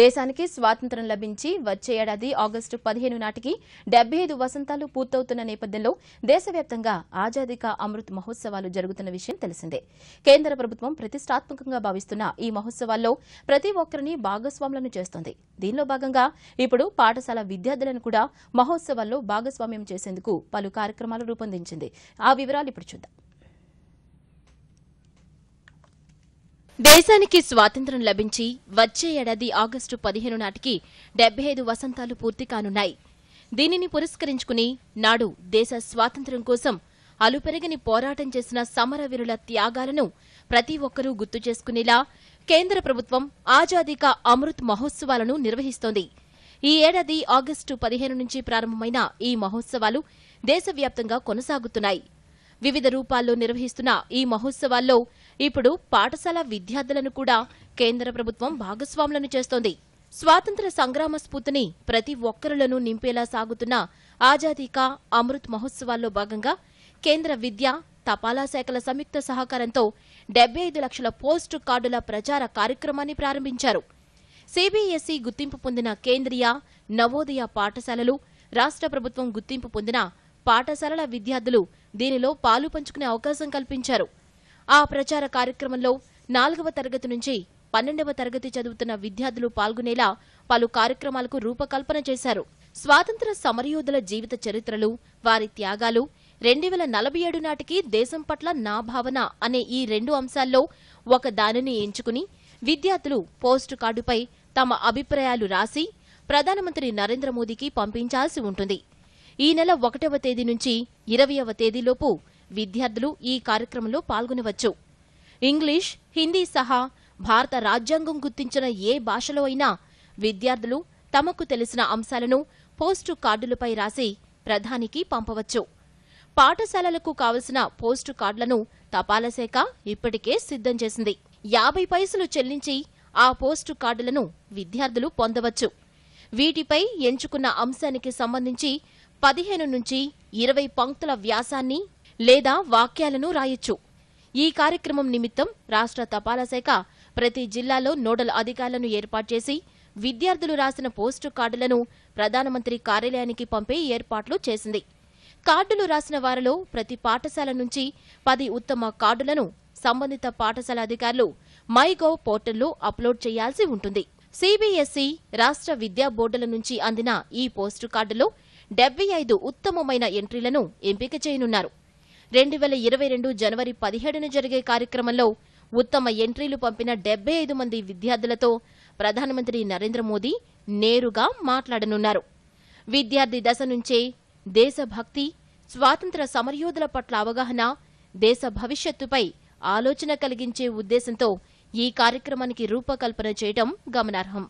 దేశానికి స్వాతంత్ర్యం లభించి వచ్చే ఏడాది ఆగస్టు పదిహేను నాటికి డెబ్బై ఐదు వసంతాలు పూర్తవుతున్న నేపథ్యంలో దేశవ్యాప్తంగా ఆజాదీ కా అమృత్ మహోత్సవాలు జరుగుతున్న విషయం తెలిసిందే కేంద్ర ప్రభుత్వం ప్రతిష్టాత్మకంగా భావిస్తున్న ఈ మహోత్సవాల్లో ప్రతి ఒక్కరిని భాగస్వాములను చేస్తోంది దీనిలో భాగంగా ఇప్పుడు పాఠశాల విద్యార్థులను కూడా మహోత్సవాల్లో భాగస్వామ్యం చేసేందుకు పలు కార్యక్రమాలు రూపొందించింది ఆ వివరాలు ఇప్పుడు చూద్దాం దేశానికి స్వాతంత్ర్యం లభించి వచ్చే ఏడాది ఆగస్టు పదిహేను నాటికి డెబ్బై ఐదు వసంతాలు పూర్తి కానున్నాయి దీనిని పురస్కరించుకుని నాడు దేశ స్వాతంత్ర్యం కోసం అలుపెరగని పోరాటం చేసిన సమరవీరుల త్యాగాలను ప్రతి ఒక్కరూ గుర్తు చేసుకునేలా కేంద్ర ప్రభుత్వం ఆజాదీ అమృత్ మహోత్సవాలను నిర్వహిస్తోంది ఈ ఏడాది ఆగస్టు పదిహేను నుంచి ప్రారంభమైన ఈ మహోత్సవాలు దేశవ్యాప్తంగా కొనసాగుతున్నాయి వివిధ రూపాల్లో నిర్వహిస్తున్న ఈ మహోత్సవాల్లో ఇప్పుడు పాఠశాల విద్యార్థులను కూడా కేంద్ర ప్రభుత్వం భాగస్వాములను చేస్తోంది స్వాతంత్ర సంగ్రామ స్ఫూర్తిని ప్రతి ఒక్కరులను నింపేలా సాగుతున్న ఆజాదీకా అమృత్ మహోత్సవాల్లో భాగంగా కేంద్ర విద్య తపాలా శాఖల సంయుక్త సహకారంతో డెబ్బై ఐదు లక్షల పోస్టు కార్డుల ప్రచార కార్యక్రమాన్ని ప్రారంభించారు సిబిఎస్ఈ గుర్తింపు పొందిన కేంద్రీయ నవోదయ పాఠశాలలు రాష్ట్ర ప్రభుత్వం గుర్తింపు పొందిన పాఠశాలల విద్యార్థులు దీనిలో పాలు పంచుకునే అవకాశం కల్పించారు ఆ ప్రచార కార్యక్రమంలో నాలుగవ తరగతి నుంచి పన్నెండవ తరగతి చదువుతున్న విద్యార్థులు పాల్గొనేలా పలు కార్యక్రమాలకు రూపకల్పన చేశారు స్వాతంత్ర సమరయోధుల జీవిత చరిత్రలు వారి త్యాగాలు రెండు వేల నలభై ఏడు నాటికి దేశం పట్ల నా భావన అనే ఈ రెండు అంశాల్లో ఒక దానిని ఎంచుకుని విద్యార్థులు పోస్టు కార్డుపై తమ అభిప్రాయాలు రాసి ప్రధానమంత్రి నరేంద్ర మోదీకి పంపించాల్సి ఉంటుంది ఈ నెల ఒకటవ తేదీ నుంచి ఇరవయవ తేదీలోపు విద్యార్థులు ఈ కార్యక్రమంలో పాల్గొనవచ్చు ఇంగ్లీష్ హిందీ సహా భారత రాజ్యాంగం గుర్తించిన ఏ భాషలో అయినా విద్యార్థులు తమకు తెలిసిన అంశాలను పోస్టు కార్డులపై రాసి ప్రధానికి పంపవచ్చు పాఠశాలలకు కావలసిన పోస్టు కార్డులను తపాలా శాఖ ఇప్పటికే సిద్ధం చేసింది యాభై పైసలు చెల్లించి ఆ పోస్టు కార్డులను విద్యార్థులు పొందవచ్చు వీటిపై ఎంచుకున్న అంశానికి సంబంధించి పదిహేను నుంచి ఇరవై పంక్తుల వ్యాసాన్ని లేదా వాక్యాలను రాయొచ్చు ఈ కార్యక్రమం నిమిత్తం రాష్ట్ర తపాలా శాఖ ప్రతి జిల్లాలో నోడల్ అధికారులను ఏర్పాటు చేసి విద్యార్థులు రాసిన పోస్టు కార్డులను ప్రధానమంత్రి కార్యాలయానికి పంపే ఏర్పాట్లు చేసింది కార్డులు రాసిన వారిలో ప్రతి పాఠశాల నుంచి పది ఉత్తమ కార్డులను సంబంధిత పాఠశాల అధికారులు గవ్ పోర్టల్లో అప్లోడ్ చేయాల్సి ఉంటుంది సిబిఎస్ఈ రాష్ట్ర విద్యా బోర్డుల నుంచి అందిన ఈ పోస్టు కార్డులో డెబ్బై ఐదు ఉత్తమమైన ఎంట్రీలను ఎంపిక చేయనున్నారు రెండు వేల ఇరవై రెండు జనవరి పదిహేడున జరిగే కార్యక్రమంలో ఉత్తమ ఎంట్రీలు పంపిన డెబ్బై ఐదు మంది విద్యార్థులతో ప్రధానమంత్రి నరేంద్ర మోదీ నేరుగా మాట్లాడనున్నారు విద్యార్థి దశ నుంచే దేశభక్తి స్వాతంత్ర సమరయోధుల పట్ల అవగాహన దేశ భవిష్యత్తుపై ఆలోచన కలిగించే ఉద్దేశంతో ఈ కార్యక్రమానికి రూపకల్పన చేయడం గమనార్హం